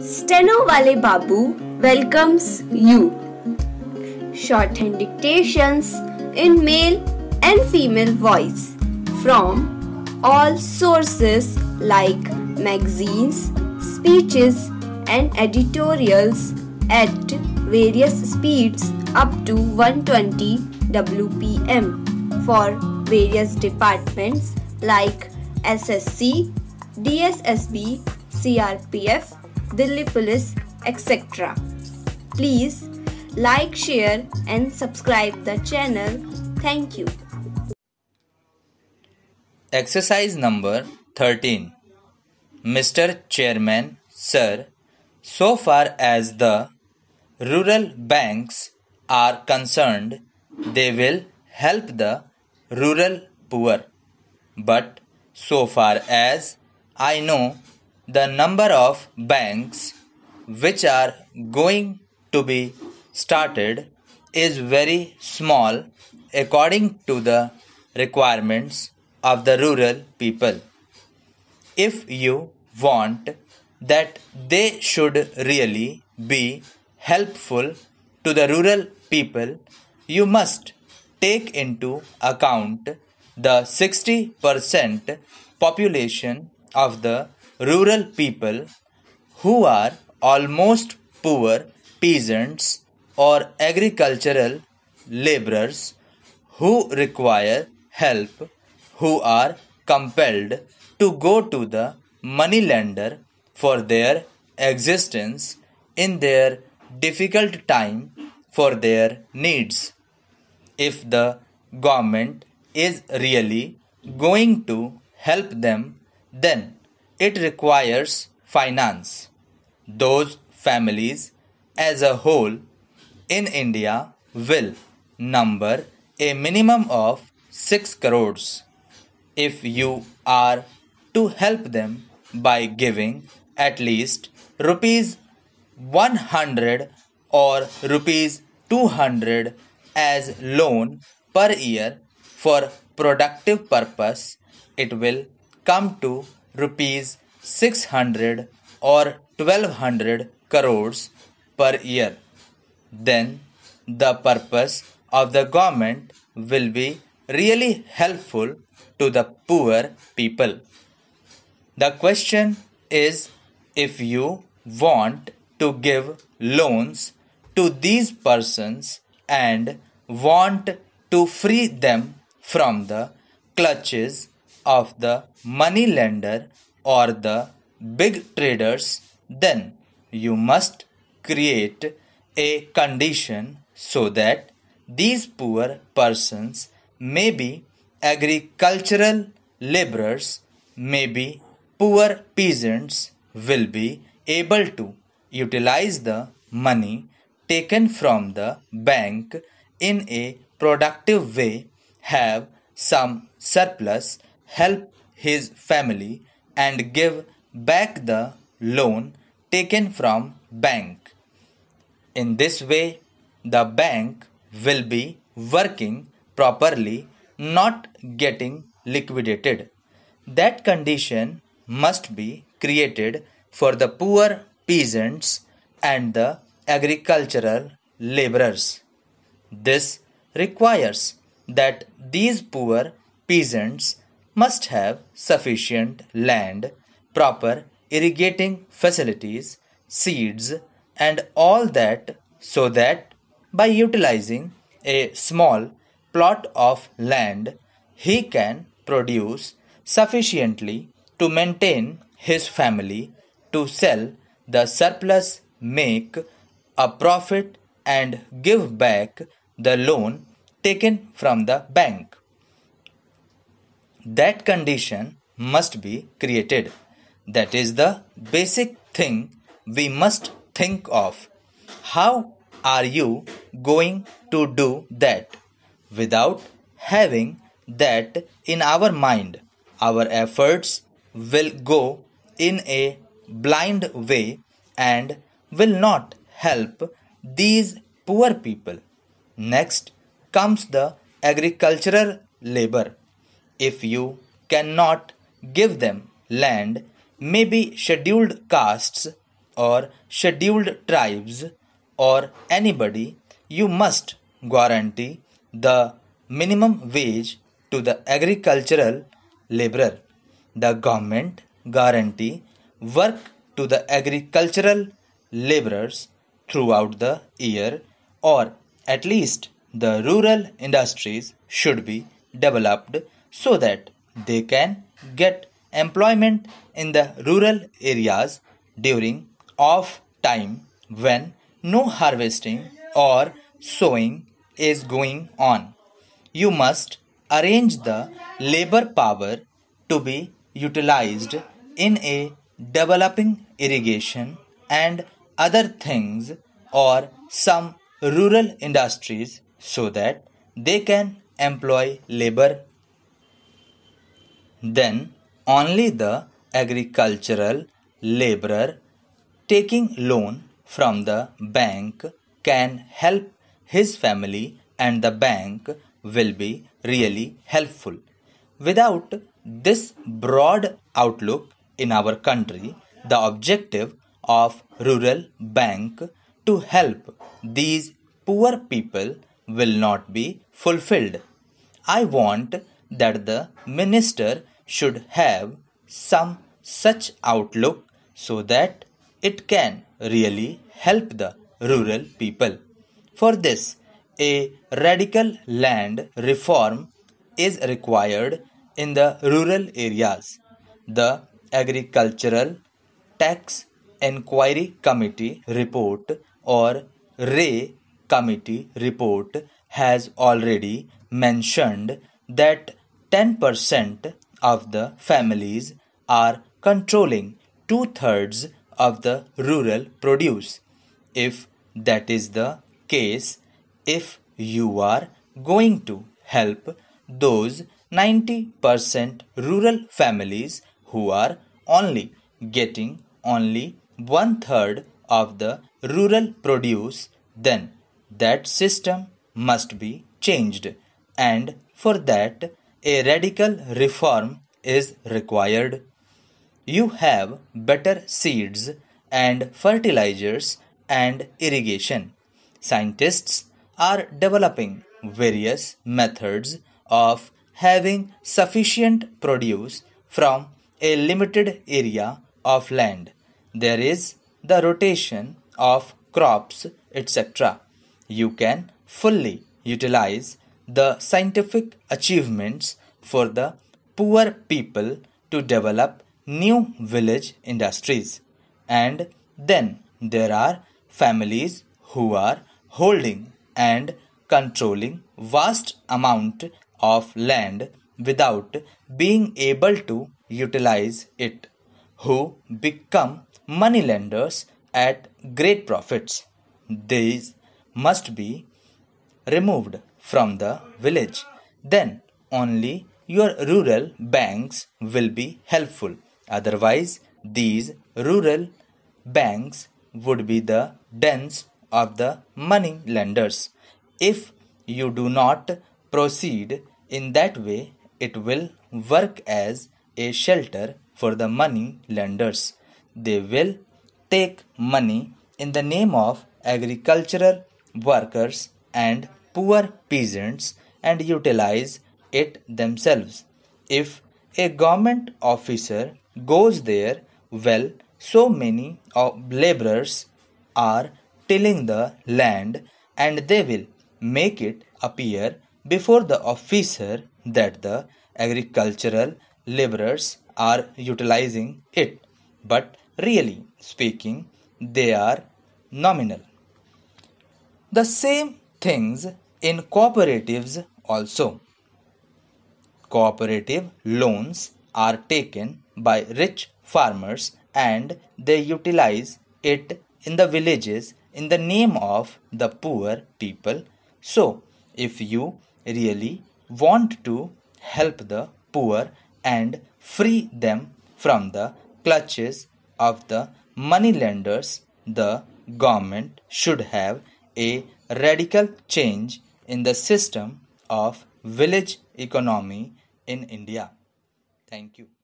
Steno Wale Babu welcomes you. Shorthand dictations in male and female voice from all sources like magazines, speeches, and editorials at various speeds up to 120 WPM for various departments like SSC, DSSB, CRPF, Delhi Police, etc. Please like, share and subscribe the channel. Thank you. Exercise number 13 Mr. Chairman, Sir, so far as the rural banks are concerned, they will help the rural poor. But so far as I know, the number of banks which are going to be started is very small according to the requirements of the rural people. If you want that they should really be helpful to the rural people, you must take into account the 60% population of the rural people who are almost poor peasants or agricultural laborers who require help, who are compelled to go to the moneylender for their existence in their difficult time for their needs. If the government is really going to help them, then it requires finance. Those families as a whole in India will number a minimum of 6 crores. If you are to help them by giving at least rupees 100 or rupees 200 as loan per year for productive purpose, it will come to rupees 600 or 1200 crores per year then the purpose of the government will be really helpful to the poor people. The question is if you want to give loans to these persons and want to free them from the clutches of the money lender or the big traders, then you must create a condition so that these poor persons may be agricultural laborers, may be poor peasants, will be able to utilize the money taken from the bank in a productive way, have some surplus help his family and give back the loan taken from bank in this way the bank will be working properly not getting liquidated that condition must be created for the poor peasants and the agricultural laborers this requires that these poor peasants must have sufficient land, proper irrigating facilities, seeds, and all that so that by utilizing a small plot of land, he can produce sufficiently to maintain his family, to sell the surplus, make a profit, and give back the loan taken from the bank that condition must be created. That is the basic thing we must think of. How are you going to do that without having that in our mind? Our efforts will go in a blind way and will not help these poor people. Next comes the agricultural labor if you cannot give them land, maybe scheduled castes or scheduled tribes or anybody, you must guarantee the minimum wage to the agricultural laborer. The government guarantee work to the agricultural laborers throughout the year or at least the rural industries should be developed so that they can get employment in the rural areas during off time when no harvesting or sowing is going on. You must arrange the labor power to be utilized in a developing irrigation and other things or some rural industries so that they can employ labor then only the agricultural laborer taking loan from the bank can help his family and the bank will be really helpful. Without this broad outlook in our country, the objective of rural bank to help these poor people will not be fulfilled. I want that the minister should have some such outlook so that it can really help the rural people. For this, a radical land reform is required in the rural areas. The Agricultural Tax Inquiry Committee report or RAY committee report has already mentioned that 10% of the families are controlling two thirds of the rural produce. If that is the case, if you are going to help those 90% rural families who are only getting only one third of the rural produce, then that system must be changed, and for that, a radical reform is required. You have better seeds and fertilizers and irrigation. Scientists are developing various methods of having sufficient produce from a limited area of land. There is the rotation of crops, etc. You can fully utilize the scientific achievements for the poor people to develop new village industries. And then there are families who are holding and controlling vast amount of land without being able to utilize it who become money lenders at great profits these must be removed from the village. Then only your rural banks will be helpful. Otherwise, these rural banks would be the dens of the money lenders. If you do not proceed in that way, it will work as a shelter for the money lenders. They will take money in the name of agricultural workers and poor peasants and utilize it themselves. If a government officer goes there, well, so many of laborers are tilling the land and they will make it appear before the officer that the agricultural laborers are utilizing it, but really speaking, they are nominal. The same things in cooperatives also. Cooperative loans are taken by rich farmers and they utilize it in the villages in the name of the poor people. So, if you really want to help the poor and free them from the clutches of the moneylenders, the government should have a radical change in the system of village economy in India. Thank you.